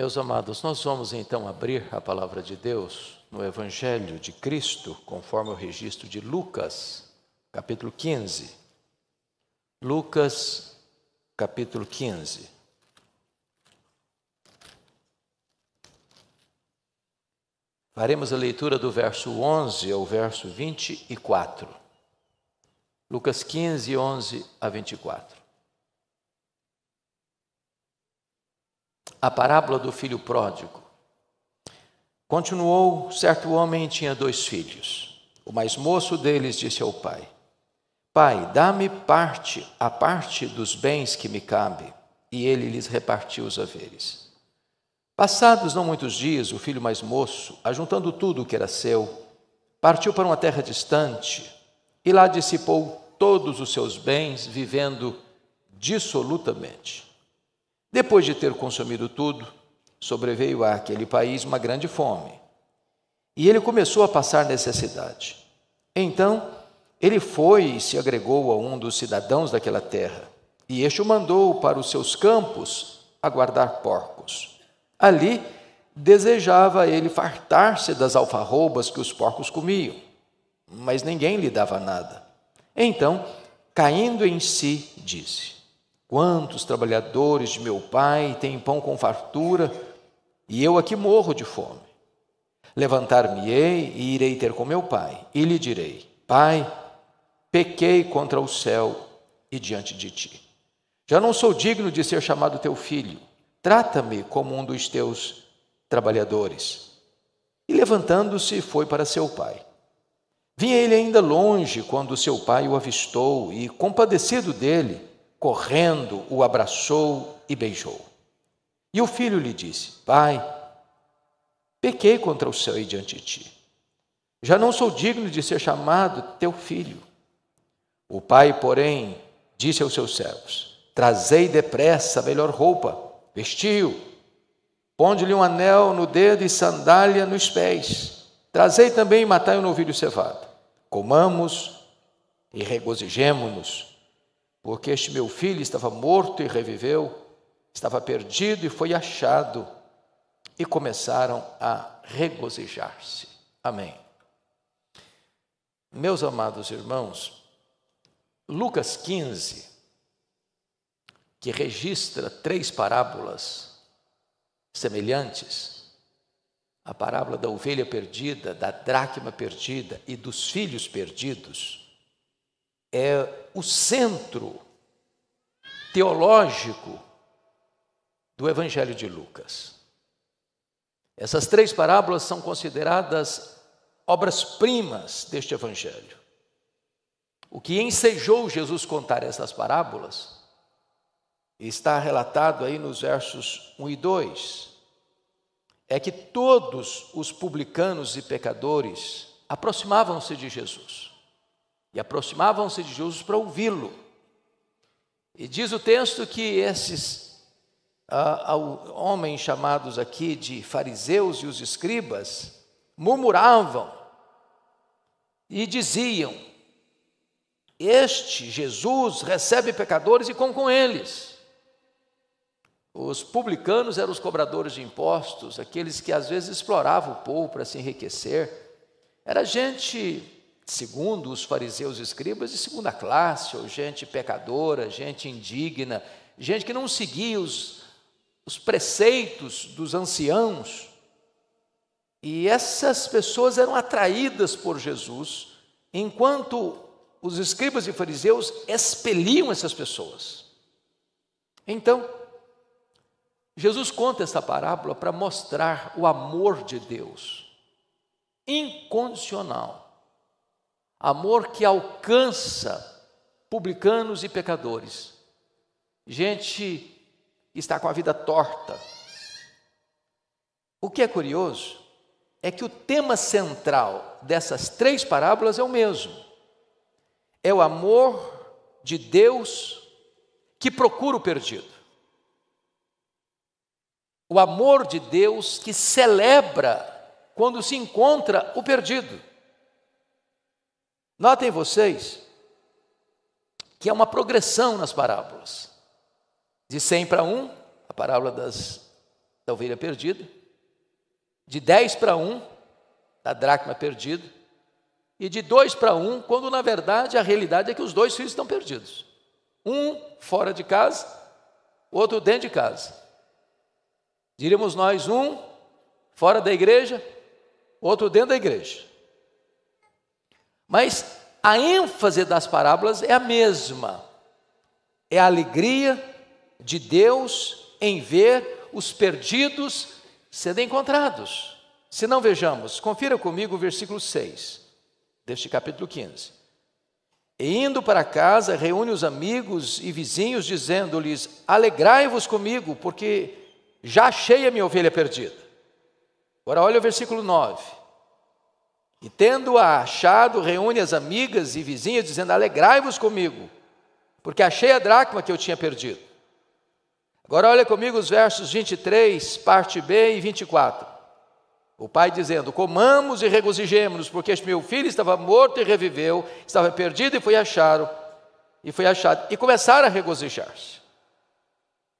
Meus amados, nós vamos então abrir a palavra de Deus no Evangelho de Cristo, conforme o registro de Lucas, capítulo 15. Lucas, capítulo 15. Faremos a leitura do verso 11 ao verso 24. Lucas 15, 11 a 24. a parábola do filho pródigo. Continuou: certo homem tinha dois filhos. O mais moço deles disse ao pai: Pai, dá-me parte, a parte dos bens que me cabe. E ele lhes repartiu os haveres. Passados não muitos dias, o filho mais moço, ajuntando tudo o que era seu, partiu para uma terra distante e lá dissipou todos os seus bens, vivendo dissolutamente. Depois de ter consumido tudo, sobreveio àquele país uma grande fome. E ele começou a passar necessidade. Então, ele foi e se agregou a um dos cidadãos daquela terra, e este o mandou para os seus campos aguardar porcos. Ali desejava ele fartar-se das alfarrobas que os porcos comiam, mas ninguém lhe dava nada. Então, caindo em si, disse: Quantos trabalhadores de meu pai têm pão com fartura e eu aqui morro de fome? Levantar-me-ei e irei ter com meu pai e lhe direi: Pai, pequei contra o céu e diante de ti. Já não sou digno de ser chamado teu filho. Trata-me como um dos teus trabalhadores. E levantando-se, foi para seu pai. Vinha ele ainda longe quando seu pai o avistou e, compadecido dele, correndo, o abraçou e beijou. E o filho lhe disse: Pai, pequei contra o céu e diante de ti. Já não sou digno de ser chamado teu filho. O pai, porém, disse aos seus servos: Trazei depressa a melhor roupa, vestiu, ponde-lhe um anel no dedo e sandália nos pés. Trazei também e matai o um novilho cevado. Comamos e regozijemo-nos porque este meu filho estava morto e reviveu, estava perdido e foi achado. E começaram a regozijar-se. Amém. Meus amados irmãos, Lucas 15, que registra três parábolas semelhantes, a parábola da ovelha perdida, da dracma perdida e dos filhos perdidos, é o centro teológico do Evangelho de Lucas. Essas três parábolas são consideradas obras-primas deste Evangelho. O que ensejou Jesus contar essas parábolas está relatado aí nos versos 1 e 2. É que todos os publicanos e pecadores aproximavam-se de Jesus e aproximavam-se de Jesus para ouvi-lo. E diz o texto que esses ah, ah homens chamados aqui de fariseus e os escribas murmuravam e diziam: Este Jesus recebe pecadores e com com eles. Os publicanos eram os cobradores de impostos, aqueles que às vezes exploravam o povo para se enriquecer. Era gente segundo os fariseus e escribas, de segunda classe, ou gente pecadora, gente indigna, gente que não seguia os, os preceitos dos anciãos. E essas pessoas eram atraídas por Jesus, enquanto os escribas e fariseus expeliam essas pessoas. Então, Jesus conta essa parábola para mostrar o amor de Deus incondicional amor que alcança publicanos e pecadores, gente que está com a vida torta. O que é curioso é que o tema central dessas três parábolas é o mesmo: é o amor de Deus que procura o perdido, o amor de Deus que celebra quando se encontra o perdido. Notem vocês que é uma progressão nas parábolas. De 100 para 1, a parábola das, da ovelha perdida. De 10 para 1, da dracma perdida. E de 2 para 1, quando na verdade a realidade é que os dois filhos estão perdidos. Um fora de casa, outro dentro de casa. Diríamos nós, um fora da igreja, outro dentro da igreja. Mas a ênfase das parábolas é a mesma. É a alegria de Deus em ver os perdidos sendo encontrados. Se não vejamos, confira comigo o versículo 6 deste capítulo 15. E indo para casa, reúne os amigos e vizinhos, dizendo-lhes: Alegrai-vos comigo, porque já achei a minha ovelha perdida. Agora olha o versículo 9. E tendo-a achado, reúne as amigas e vizinhas, dizendo: Alegrai-vos comigo, porque achei a dracma que eu tinha perdido. Agora olha comigo os versos 23, parte B e 24. O pai dizendo: Comamos e regozijemos-nos, porque este meu filho estava morto e reviveu, estava perdido e foi achado. E foi achado. E começaram a regozijar-se.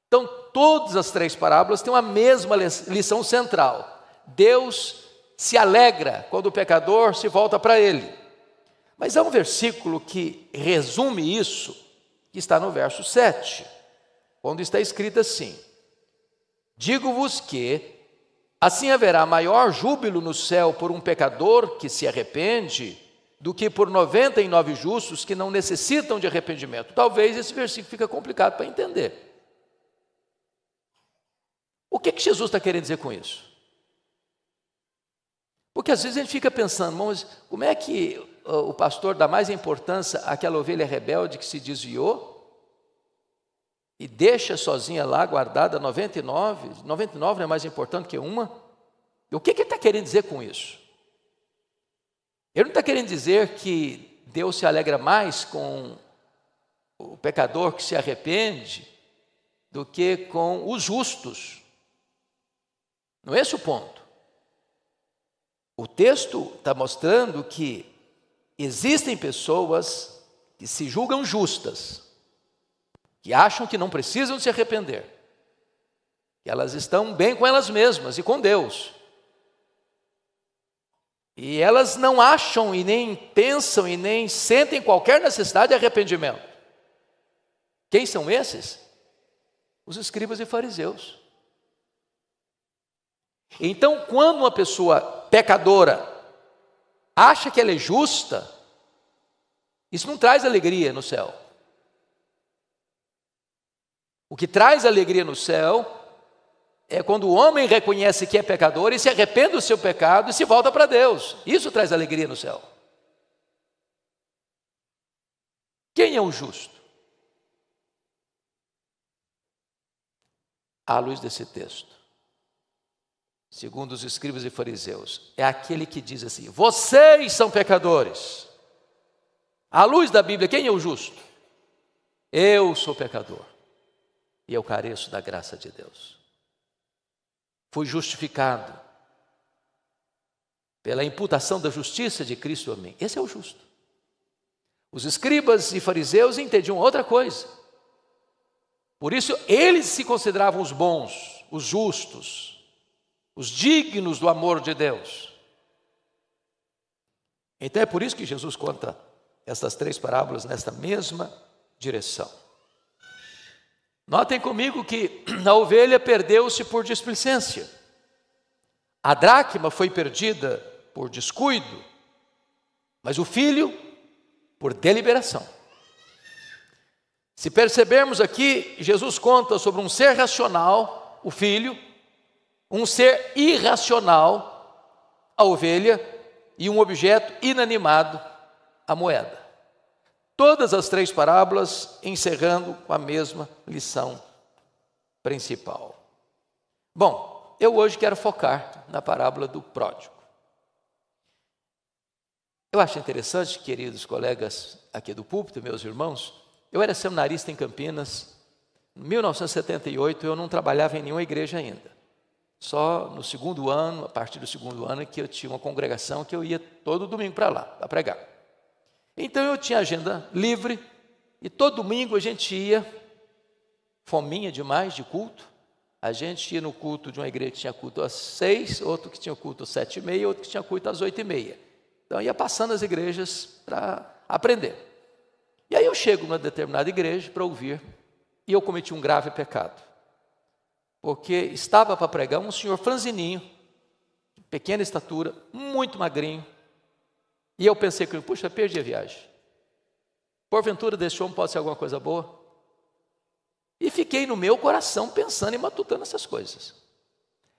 Então, todas as três parábolas têm a mesma lição central. Deus se alegra quando o pecador se volta para ele. Mas há um versículo que resume isso, que está no verso 7, quando está escrito assim: Digo-vos que assim haverá maior júbilo no céu por um pecador que se arrepende do que por 99 justos que não necessitam de arrependimento. Talvez esse versículo fica complicado para entender. O que, que Jesus está querendo dizer com isso? Porque às vezes a gente fica pensando, mas como é que o pastor dá mais importância àquela ovelha rebelde que se desviou e deixa sozinha lá guardada 99? 99 não é mais importante que uma? E o que, que ele está querendo dizer com isso? Ele não está querendo dizer que Deus se alegra mais com o pecador que se arrepende do que com os justos. Não é esse o ponto. O texto está mostrando que existem pessoas que se julgam justas, que acham que não precisam se arrepender, que elas estão bem com elas mesmas e com Deus. E elas não acham e nem pensam e nem sentem qualquer necessidade de arrependimento. Quem são esses? Os escribas e fariseus. Então, quando uma pessoa pecadora acha que ela é justa, isso não traz alegria no céu. O que traz alegria no céu é quando o homem reconhece que é pecador e se arrepende do seu pecado e se volta para Deus. Isso traz alegria no céu. Quem é o justo? À luz desse texto segundo os escribas e fariseus, é aquele que diz assim: vocês são pecadores. À luz da Bíblia, quem é o justo? Eu sou pecador e eu careço da graça de Deus. Fui justificado pela imputação da justiça de Cristo a mim. Esse é o justo. Os escribas e fariseus entendiam outra coisa. Por isso, eles se consideravam os bons, os justos, os dignos do amor de Deus. Então é por isso que Jesus conta estas três parábolas nesta mesma direção. Notem comigo que a ovelha perdeu-se por displicência, a dracma foi perdida por descuido, mas o filho por deliberação. Se percebermos aqui, Jesus conta sobre um ser racional, o filho, um ser irracional, a ovelha, e um objeto inanimado, a moeda. Todas as três parábolas encerrando com a mesma lição principal. Bom, eu hoje quero focar na parábola do pródigo. Eu acho interessante, queridos colegas aqui do púlpito, meus irmãos, eu era seminarista em Campinas, em 1978 eu não trabalhava em nenhuma igreja ainda. Só no segundo ano, a partir do segundo ano, que eu tinha uma congregação que eu ia todo domingo para lá, para pregar. Então eu tinha agenda livre e todo domingo a gente ia, fominha demais de culto. A gente ia no culto de uma igreja que tinha culto às seis, outro que tinha culto às sete e meia, outro que tinha culto às oito e meia. Então ia passando as igrejas para aprender. E aí eu chego numa determinada igreja para ouvir e eu cometi um grave pecado porque estava para pregar um senhor franzininho, de pequena estatura, muito magrinho. E eu pensei comigo, puxa, perdi a viagem. Porventura desse homem pode ser alguma coisa boa? E fiquei no meu coração pensando e matutando essas coisas.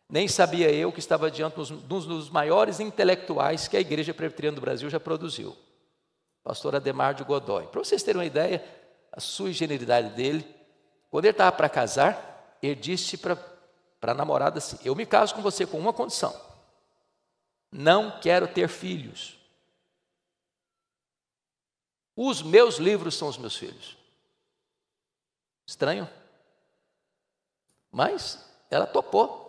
Nem sabia eu que estava diante de um dos maiores intelectuais que a Igreja Presbiteriana do Brasil já produziu, pastor Ademar de Godoy. Para vocês terem uma ideia, a sua ingenuidade dele, quando ele estava para casar, ele disse para a namorada assim: Eu me caso com você com uma condição. Não quero ter filhos. Os meus livros são os meus filhos. Estranho. Mas ela topou.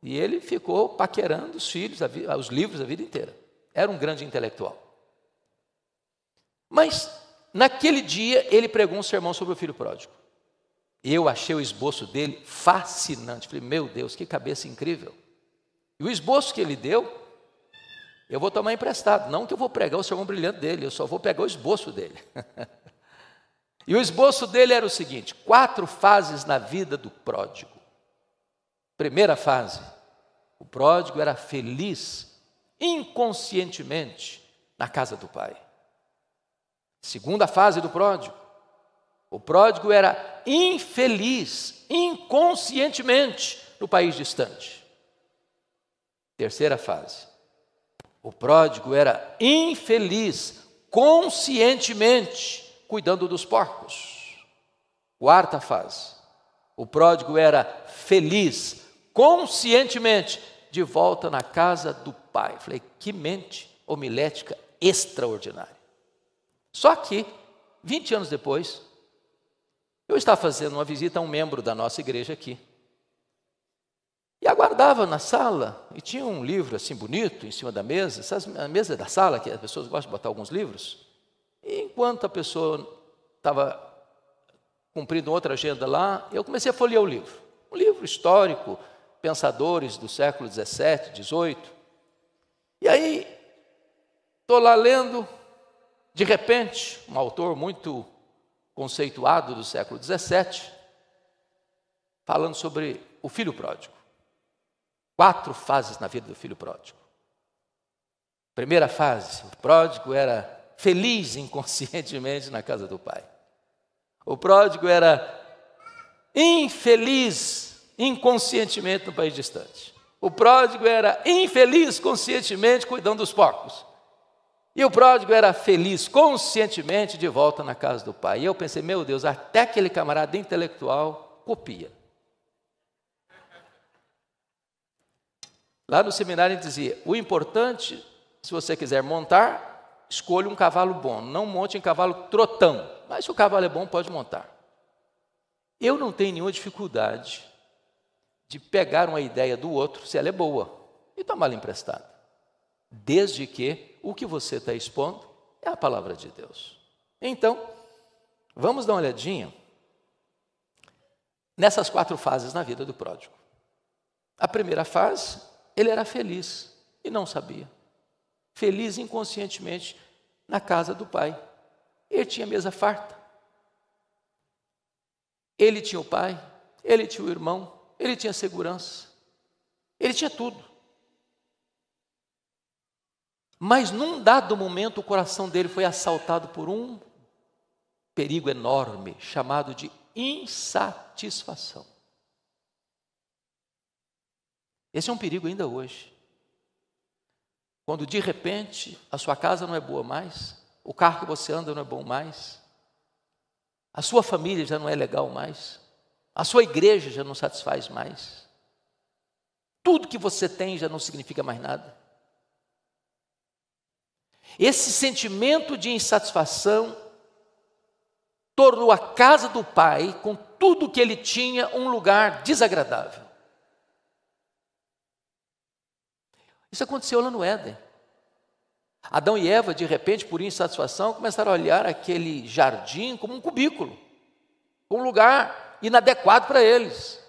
E ele ficou paquerando os filhos, ah, os livros a vida inteira. Era um grande intelectual. Mas naquele dia ele pregou um sermão sobre o filho pródigo. Eu achei o esboço dele fascinante. Falei, meu Deus, que cabeça incrível. E o esboço que ele deu, eu vou tomar emprestado. Não que eu vou pregar o sermão brilhante dele, eu só vou pegar o esboço dele. e o esboço dele era o seguinte: quatro fases na vida do pródigo. Primeira fase, o pródigo era feliz inconscientemente na casa do pai. Segunda fase do pródigo, o pródigo era infeliz, inconscientemente, no país distante. Terceira fase. O pródigo era infeliz, conscientemente, cuidando dos porcos. Quarta fase. O pródigo era feliz, conscientemente, de volta na casa do pai. Falei, que mente homilética extraordinária. Só que, 20 anos depois, eu estava fazendo uma visita a um membro da nossa igreja aqui. E aguardava na sala, e tinha um livro assim bonito em cima da mesa, essas, a mesa da sala, que as pessoas gostam de botar alguns livros. E enquanto a pessoa estava cumprindo outra agenda lá, eu comecei a folhear o livro. Um livro histórico, pensadores do século XVII, XVIII. E aí, estou lá lendo, de repente, um autor muito conceituado do século XVII, falando sobre o filho pródigo. Quatro fases na vida do filho pródigo. Primeira fase, o pródigo era feliz inconscientemente na casa do pai. O pródigo era infeliz inconscientemente no país distante. O pródigo era infeliz conscientemente cuidando dos porcos. E o pródigo era feliz, conscientemente, de volta na casa do pai. E eu pensei, meu Deus, até aquele camarada intelectual copia. Lá no seminário ele dizia: o importante, se você quiser montar, escolha um cavalo bom. Não monte em cavalo trotão, mas se o cavalo é bom, pode montar. Eu não tenho nenhuma dificuldade de pegar uma ideia do outro, se ela é boa, e tomar la emprestada desde que o que você está expondo é a palavra de Deus. Então, vamos dar uma olhadinha nessas quatro fases na vida do pródigo. A primeira fase, ele era feliz e não sabia. Feliz inconscientemente na casa do pai. Ele tinha mesa farta. Ele tinha o pai, ele tinha o irmão, ele tinha segurança. Ele tinha tudo. Mas num dado momento o coração dele foi assaltado por um perigo enorme chamado de insatisfação. Esse é um perigo ainda hoje. Quando de repente a sua casa não é boa mais, o carro que você anda não é bom mais, a sua família já não é legal mais, a sua igreja já não satisfaz mais, tudo que você tem já não significa mais nada. Esse sentimento de insatisfação tornou a casa do pai, com tudo que ele tinha, um lugar desagradável. Isso aconteceu lá no Éden. Adão e Eva, de repente, por insatisfação, começaram a olhar aquele jardim como um cubículo, um lugar inadequado para eles.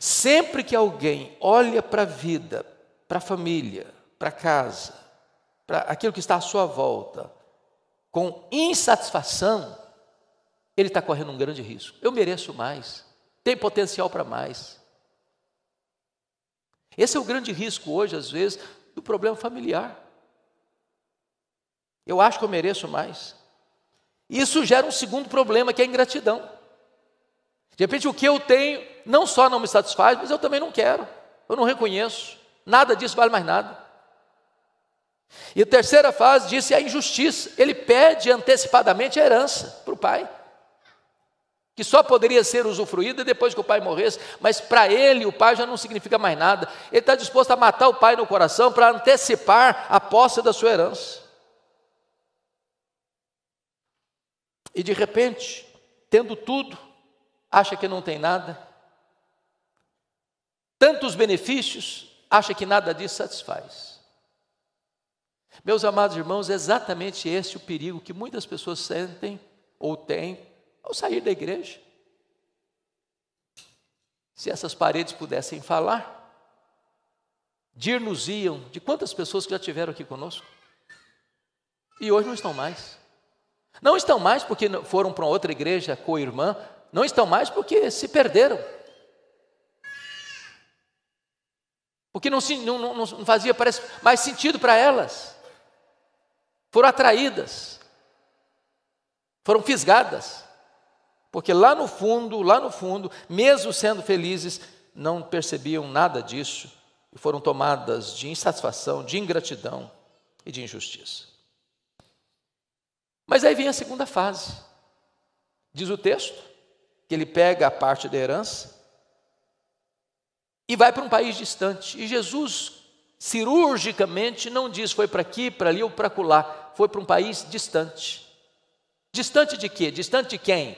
Sempre que alguém olha para a vida, para a família, para a casa, para aquilo que está à sua volta com insatisfação, ele está correndo um grande risco. Eu mereço mais, tem potencial para mais. Esse é o grande risco hoje, às vezes, do problema familiar. Eu acho que eu mereço mais. Isso gera um segundo problema, que é a ingratidão. De repente, o que eu tenho não só não me satisfaz, mas eu também não quero. Eu não reconheço. Nada disso vale mais nada. E a terceira fase disse é a injustiça. Ele pede antecipadamente a herança para o pai, que só poderia ser usufruída depois que o pai morresse, mas para ele o pai já não significa mais nada. Ele está disposto a matar o pai no coração para antecipar a posse da sua herança. E de repente, tendo tudo, acha que não tem nada. Tantos benefícios, acha que nada disso satisfaz. Meus amados irmãos, é exatamente esse o perigo que muitas pessoas sentem ou têm ao sair da igreja. Se essas paredes pudessem falar, dir-nos-iam de quantas pessoas que já tiveram aqui conosco e hoje não estão mais. Não estão mais porque foram para outra igreja com irmã não estão mais porque se perderam. Porque não, não, não, não fazia mais sentido para elas foram atraídas, foram fisgadas, porque lá no fundo, lá no fundo, mesmo sendo felizes, não percebiam nada disso e foram tomadas de insatisfação, de ingratidão e de injustiça. Mas aí vem a segunda fase. Diz o texto que ele pega a parte da herança e vai para um país distante. E Jesus cirurgicamente não diz foi para aqui, para ali ou para acolá foi para um país distante. Distante de quê? Distante de quem?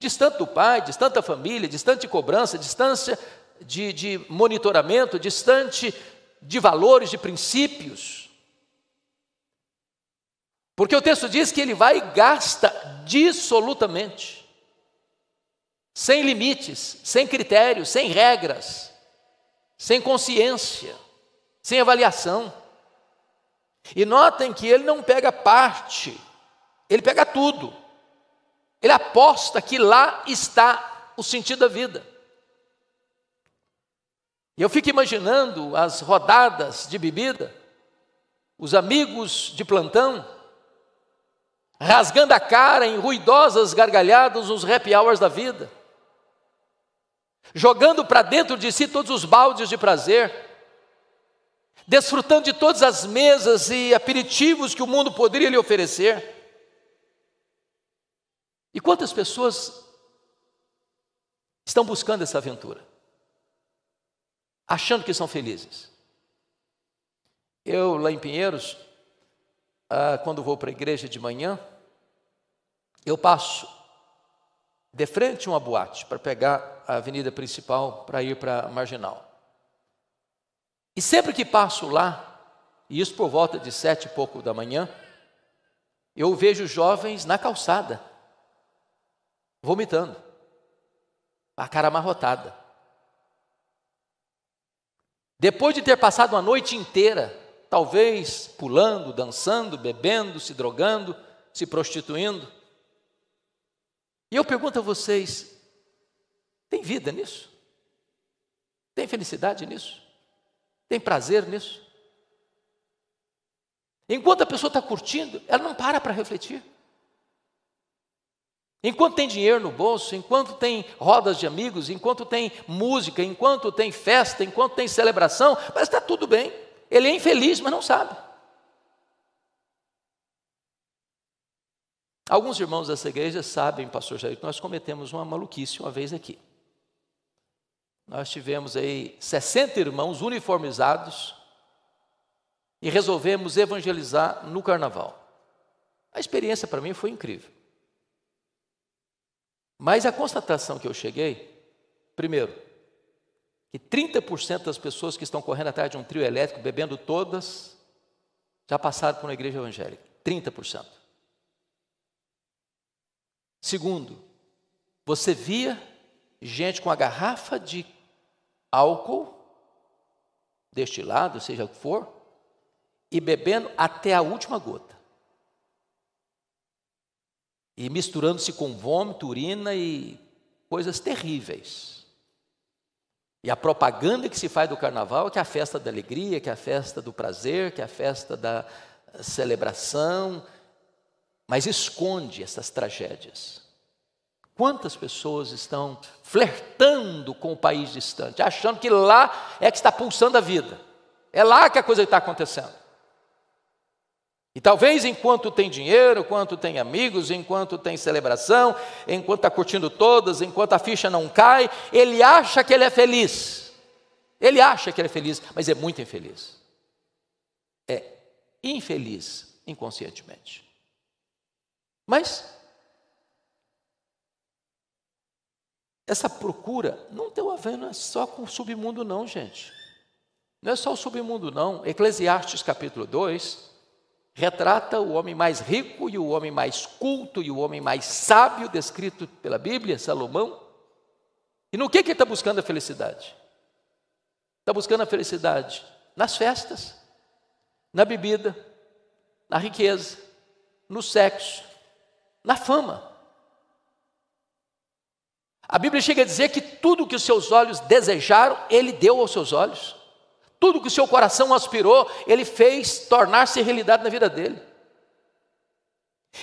Distante do pai, distante da família, distante de cobrança, distância de, de monitoramento, distante de valores, de princípios. Porque o texto diz que ele vai e gasta dissolutamente, sem limites, sem critérios, sem regras, sem consciência, sem avaliação. E notem que ele não pega parte, ele pega tudo. Ele aposta que lá está o sentido da vida. E eu fico imaginando as rodadas de bebida, os amigos de plantão, rasgando a cara em ruidosas gargalhadas nos happy hours da vida, jogando para dentro de si todos os baldes de prazer, desfrutando de todas as mesas e aperitivos que o mundo poderia lhe oferecer. E quantas pessoas estão buscando essa aventura, achando que são felizes? Eu, lá em Pinheiros, ah, quando vou para a igreja de manhã, eu passo de frente a uma boate para pegar a avenida principal para ir para a marginal. E sempre que passo lá, e isso por volta de sete e pouco da manhã, eu vejo jovens na calçada, vomitando, a cara amarrotada. Depois de ter passado uma noite inteira, talvez pulando, dançando, bebendo, se drogando, se prostituindo, e eu pergunto a vocês: tem vida nisso? Tem felicidade nisso? Tem prazer nisso? Enquanto a pessoa está curtindo, ela não para para refletir. Enquanto tem dinheiro no bolso, enquanto tem rodas de amigos, enquanto tem música, enquanto tem festa, enquanto tem celebração, mas está tudo bem. Ele é infeliz, mas não sabe. Alguns irmãos dessa igreja sabem, pastor Jair, que nós cometemos uma maluquice uma vez aqui nós tivemos aí 60 irmãos uniformizados e resolvemos evangelizar no carnaval. A experiência para mim foi incrível. Mas a constatação que eu cheguei, primeiro, que 30% das pessoas que estão correndo atrás de um trio elétrico, bebendo todas, já passaram por uma igreja evangélica. 30%. Segundo, você via gente com a garrafa de álcool, destilado, seja o que for, e bebendo até a última gota. E misturando-se com vômito, urina e coisas terríveis. E a propaganda que se faz do carnaval é que é a festa da alegria, que é a festa do prazer, que é a festa da celebração, mas esconde essas tragédias. Quantas pessoas estão flertando com o país distante, achando que lá é que está pulsando a vida, é lá que a coisa está acontecendo. E talvez enquanto tem dinheiro, enquanto tem amigos, enquanto tem celebração, enquanto está curtindo todas, enquanto a ficha não cai, ele acha que ele é feliz. Ele acha que ele é feliz, mas é muito infeliz. É infeliz inconscientemente. Mas Essa procura não tem a ver não é só com o submundo, não, gente. Não é só o submundo, não. Eclesiastes capítulo 2 retrata o homem mais rico e o homem mais culto e o homem mais sábio descrito pela Bíblia, Salomão. E no que, que ele está buscando a felicidade? Está buscando a felicidade nas festas, na bebida, na riqueza, no sexo, na fama. A Bíblia chega a dizer que tudo que os seus olhos desejaram, ele deu aos seus olhos. Tudo que o seu coração aspirou, ele fez tornar-se realidade na vida dele.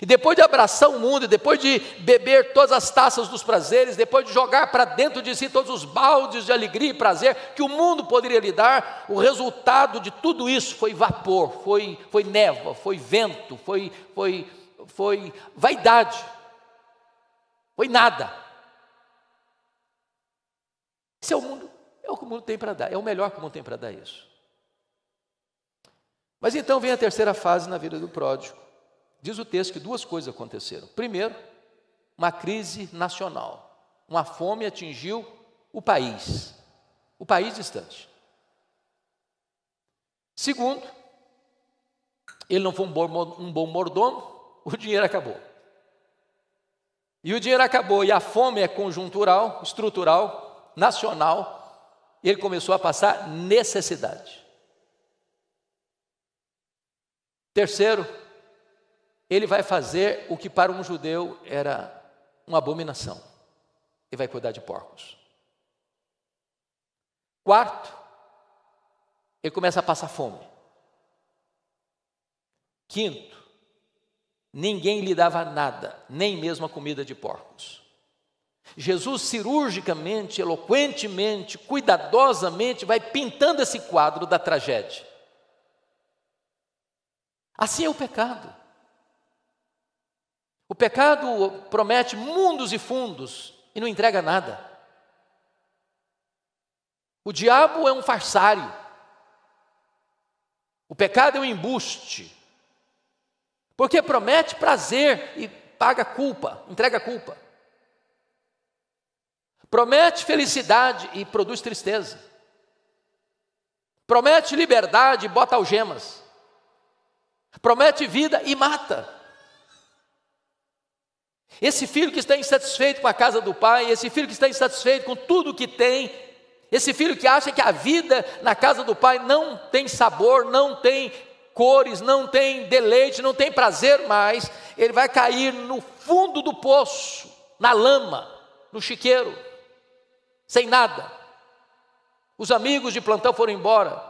E depois de abraçar o mundo, depois de beber todas as taças dos prazeres, depois de jogar para dentro de si todos os baldes de alegria e prazer que o mundo poderia lhe dar, o resultado de tudo isso foi vapor, foi, foi névoa, foi vento, foi, foi, foi vaidade, foi nada. Esse é o mundo, é o que o mundo tem para dar, é o melhor que o mundo tem para dar isso. Mas então vem a terceira fase na vida do pródigo. Diz o texto que duas coisas aconteceram. Primeiro, uma crise nacional. Uma fome atingiu o país, o país distante. Segundo, ele não foi um bom, um bom mordomo, o dinheiro acabou. E o dinheiro acabou, e a fome é conjuntural, estrutural, nacional, ele começou a passar necessidade. Terceiro, ele vai fazer o que para um judeu era uma abominação. Ele vai cuidar de porcos. Quarto, ele começa a passar fome. Quinto, ninguém lhe dava nada, nem mesmo a comida de porcos. Jesus cirurgicamente, eloquentemente, cuidadosamente vai pintando esse quadro da tragédia. Assim é o pecado. O pecado promete mundos e fundos e não entrega nada. O diabo é um farsário. O pecado é um embuste. Porque promete prazer e paga culpa, entrega culpa. Promete felicidade e produz tristeza. Promete liberdade e bota algemas. Promete vida e mata. Esse filho que está insatisfeito com a casa do pai, esse filho que está insatisfeito com tudo que tem, esse filho que acha que a vida na casa do pai não tem sabor, não tem cores, não tem deleite, não tem prazer mais, ele vai cair no fundo do poço, na lama, no chiqueiro sem nada. Os amigos de plantão foram embora.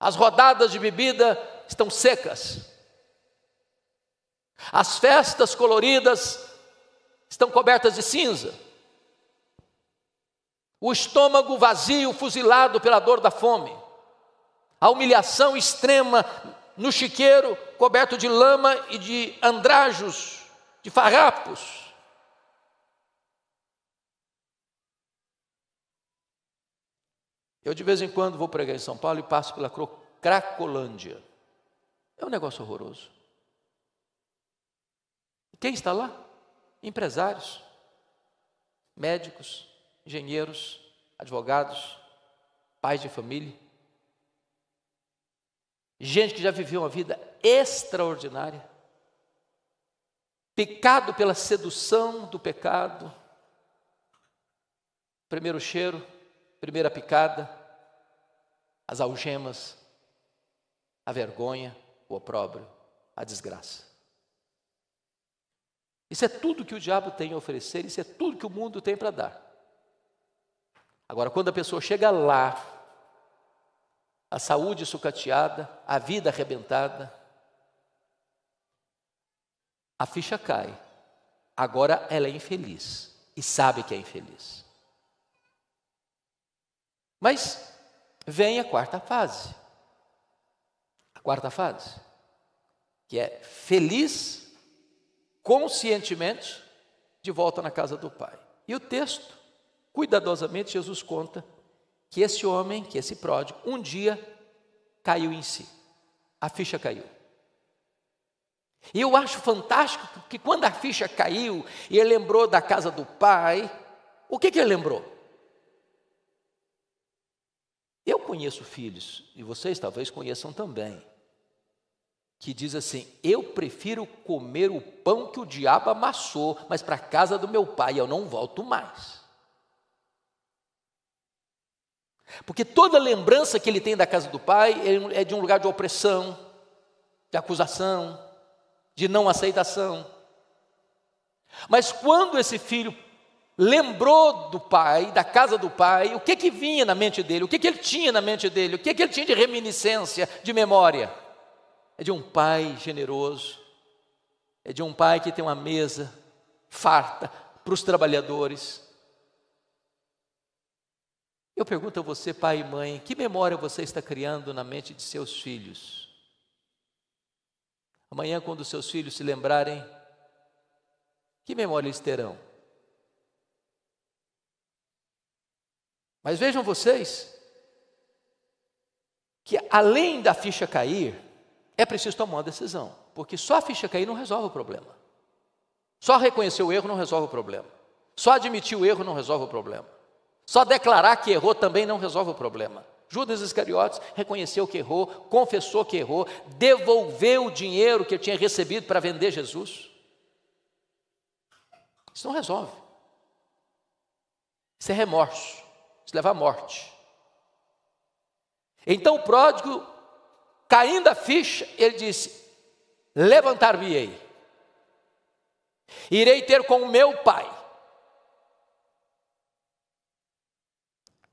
As rodadas de bebida estão secas. As festas coloridas estão cobertas de cinza. O estômago vazio, fuzilado pela dor da fome. A humilhação extrema no chiqueiro, coberto de lama e de andrajos, de farrapos. Eu de vez em quando vou pregar em São Paulo e passo pela Cracolândia. É um negócio horroroso. Quem está lá? Empresários, médicos, engenheiros, advogados, pais de família. Gente que já viveu uma vida extraordinária, picado pela sedução do pecado. Primeiro cheiro, primeira picada, as algemas, a vergonha, o opróbrio, a desgraça. Isso é tudo que o diabo tem a oferecer, isso é tudo que o mundo tem para dar. Agora, quando a pessoa chega lá, a saúde sucateada, a vida arrebentada, a ficha cai. Agora ela é infeliz e sabe que é infeliz. Mas vem a quarta fase. A quarta fase, que é feliz conscientemente de volta na casa do Pai. E o texto, cuidadosamente, Jesus conta que esse homem, que esse pródigo, um dia caiu em si. A ficha caiu. E eu acho fantástico que quando a ficha caiu e ele lembrou da casa do pai, o que, que ele lembrou? conheço filhos, e vocês talvez conheçam também, que diz assim: Eu prefiro comer o pão que o diabo amassou, mas para a casa do meu pai eu não volto mais. Porque toda lembrança que ele tem da casa do pai é de um lugar de opressão, de acusação, de não aceitação. Mas quando esse filho lembrou do pai, da casa do pai, o que que vinha na mente dele, o que que ele tinha na mente dele, o que que ele tinha de reminiscência, de memória. É de um pai generoso, é de um pai que tem uma mesa farta para os trabalhadores. Eu pergunto a você, pai e mãe, que memória você está criando na mente de seus filhos? Amanhã, quando seus filhos se lembrarem, que memória eles terão? Mas vejam vocês que além da ficha cair, é preciso tomar uma decisão, porque só a ficha cair não resolve o problema. Só reconhecer o erro não resolve o problema. Só admitir o erro não resolve o problema. Só declarar que errou também não resolve o problema. Judas Iscariotes reconheceu que errou, confessou que errou, devolveu o dinheiro que tinha recebido para vender Jesus. Isso não resolve. Isso é remorso te leva à morte. Então o pródigo, caindo a ficha, ele disse: Levantar-me-ei, irei ter com o meu pai.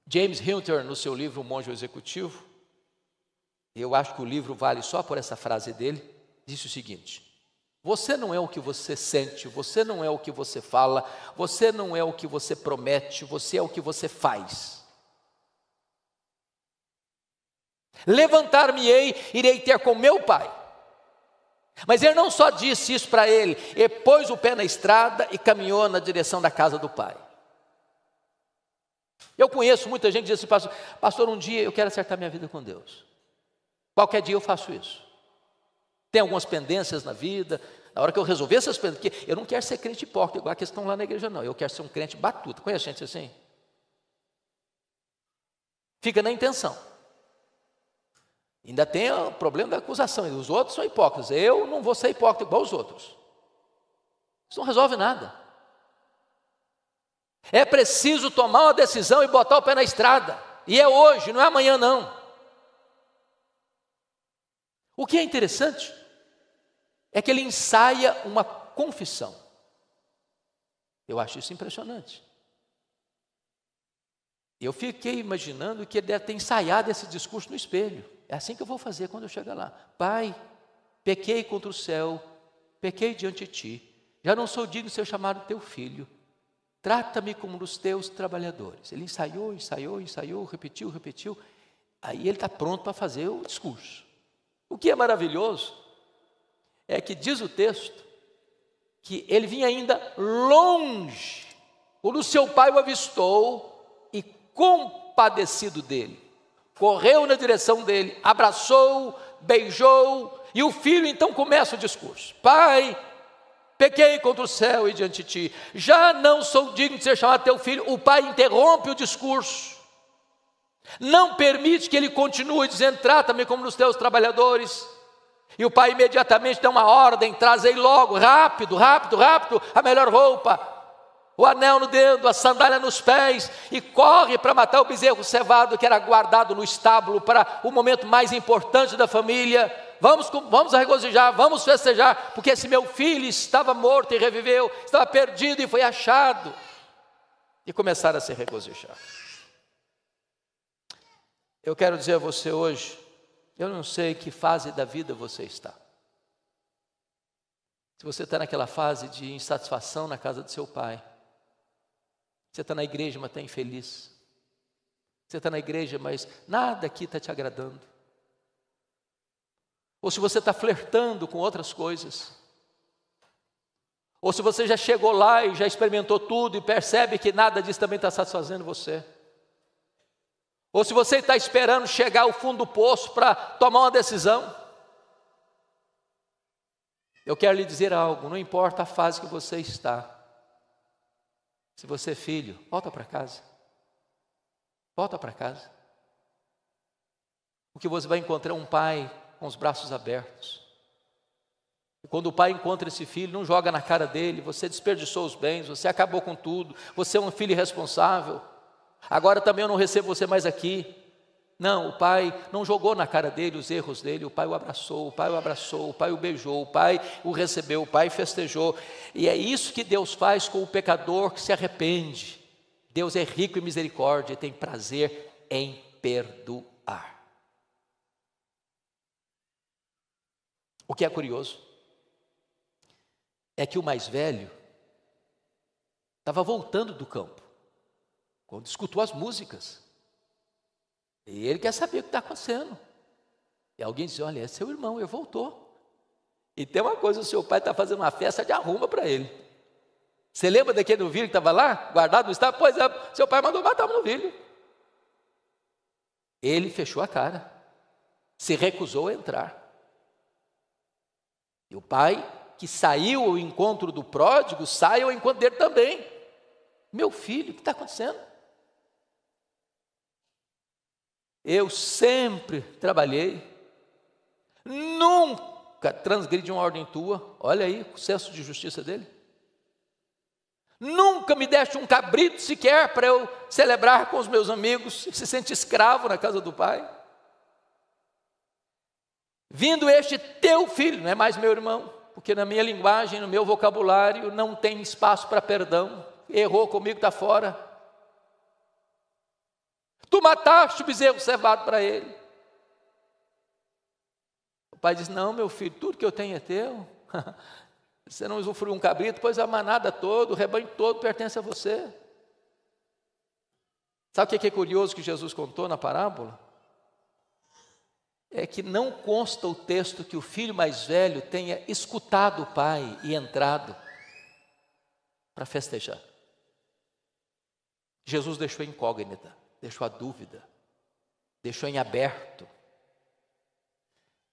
James Hilton, no seu livro O Monge Executivo, eu acho que o livro vale só por essa frase dele, disse o seguinte: você não é o que você sente, você não é o que você fala, você não é o que você promete, você é o que você faz. Levantar-me-ei, irei ter com meu pai. Mas ele não só disse isso para ele, ele pôs o pé na estrada e caminhou na direção da casa do pai. Eu conheço muita gente que diz assim, pastor, pastor, um dia eu quero acertar minha vida com Deus. Qualquer dia eu faço isso. Tem algumas pendências na vida. Na hora que eu resolver essas pendências, eu não quero ser crente hipócrita, igual a questão lá na igreja, não. Eu quero ser um crente batuta. Conhece gente assim? Fica na intenção. Ainda tem o problema da acusação. Os outros são hipócritas. Eu não vou ser hipócrita igual os outros. Isso não resolve nada. É preciso tomar uma decisão e botar o pé na estrada. E é hoje, não é amanhã, não. O que é interessante é que ele ensaia uma confissão. Eu acho isso impressionante. Eu fiquei imaginando que ele deve ter ensaiado esse discurso no espelho. É assim que eu vou fazer quando eu chegar lá. Pai, pequei contra o céu, pequei diante de ti, já não sou digno de ser chamado teu filho. Trata-me como um dos teus trabalhadores. Ele ensaiou, ensaiou, ensaiou, repetiu, repetiu. Aí ele está pronto para fazer o discurso. O que é maravilhoso é que diz o texto que ele vinha ainda longe quando seu pai o avistou e compadecido dele, correu na direção dele, abraçou, beijou, e o filho então começa o discurso: Pai, pequei contra o céu e diante de ti, já não sou digno de ser chamado teu filho. O pai interrompe o discurso, não permite que ele continue dizendo: Trata-me como nos teus trabalhadores. E o pai imediatamente dá uma ordem: trazei logo, rápido, rápido, rápido, a melhor roupa, o anel no dedo, a sandália nos pés, e corre para matar o bezerro cevado que era guardado no estábulo para o momento mais importante da família. Vamos, vamos regozijar, vamos festejar, porque esse meu filho estava morto e reviveu, estava perdido e foi achado. E começaram a se regozijar. Eu quero dizer a você hoje, eu não sei que fase da vida você está. Se você está naquela fase de insatisfação na casa do seu pai, você está na igreja, mas está infeliz. Você está na igreja, mas nada aqui está te agradando. Ou se você está flertando com outras coisas. Ou se você já chegou lá e já experimentou tudo e percebe que nada disso também está satisfazendo você. Ou se você está esperando chegar ao fundo do poço para tomar uma decisão. Eu quero lhe dizer algo, não importa a fase que você está. Se você é filho, volta para casa. Volta para casa. O que você vai encontrar um pai com os braços abertos. E quando o pai encontra esse filho, não joga na cara dele, você desperdiçou os bens, você acabou com tudo, você é um filho irresponsável. Agora também eu não recebo você mais aqui. Não, o pai não jogou na cara dele os erros dele, o pai o abraçou, o pai o abraçou, o pai o beijou, o pai o recebeu, o pai festejou. E é isso que Deus faz com o pecador que se arrepende. Deus é rico em misericórdia e tem prazer em perdoar. O que é curioso é que o mais velho estava voltando do campo quando escutou as músicas. E ele quer saber o que está acontecendo. E alguém diz: Olha, é seu irmão, ele voltou. E tem uma coisa: o seu pai está fazendo uma festa de arruma para ele. Você lembra daquele novilho que estava lá, guardado no estado? Pois é, seu pai mandou matar o novilho. Ele fechou a cara, se recusou a entrar. E o pai, que saiu ao encontro do pródigo, sai ao encontro dele também. Meu filho, o que está acontecendo? Eu sempre trabalhei, nunca transgredi uma ordem tua. Olha aí o senso de justiça dele. Nunca me deste um cabrito sequer para eu celebrar com os meus amigos, se sente escravo na casa do pai. Vindo este teu filho, não é mais meu irmão, porque na minha linguagem, no meu vocabulário, não tem espaço para perdão. Errou comigo, está fora. Tu mataste o bezerro cevado para ele. O pai diz: Não, meu filho, tudo que eu tenho é teu. Você não usufruiu um cabrito, pois a manada toda, o rebanho todo pertence a você. Sabe o é que é curioso que Jesus contou na parábola? É que não consta o texto que o filho mais velho tenha escutado o pai e entrado para festejar. Jesus deixou incógnita deixou a dúvida, deixou em aberto.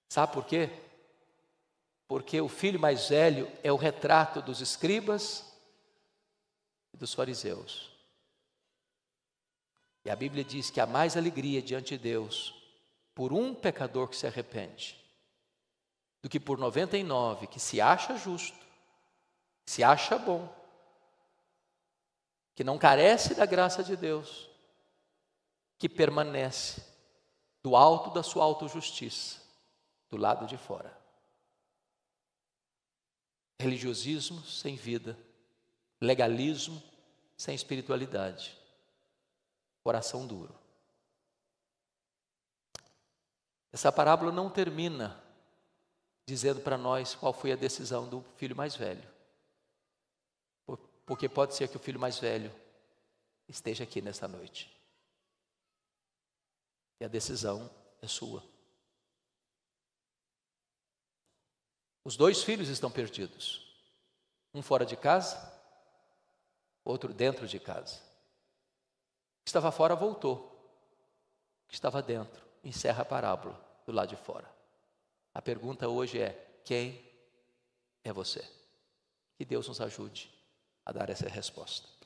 Sabe por quê? Porque o filho mais velho é o retrato dos escribas e dos fariseus. E a Bíblia diz que há mais alegria diante de Deus por um pecador que se arrepende do que por 99 que se acha justo, se acha bom, que não carece da graça de Deus, que permanece do alto da sua autojustiça, do lado de fora. Religiosismo sem vida, legalismo sem espiritualidade, coração duro. Essa parábola não termina dizendo para nós qual foi a decisão do filho mais velho, porque pode ser que o filho mais velho esteja aqui nessa noite. E a decisão é sua. Os dois filhos estão perdidos. Um fora de casa, outro dentro de casa. O que estava fora voltou. O que estava dentro encerra a parábola do lado de fora. A pergunta hoje é: quem é você? Que Deus nos ajude a dar essa resposta.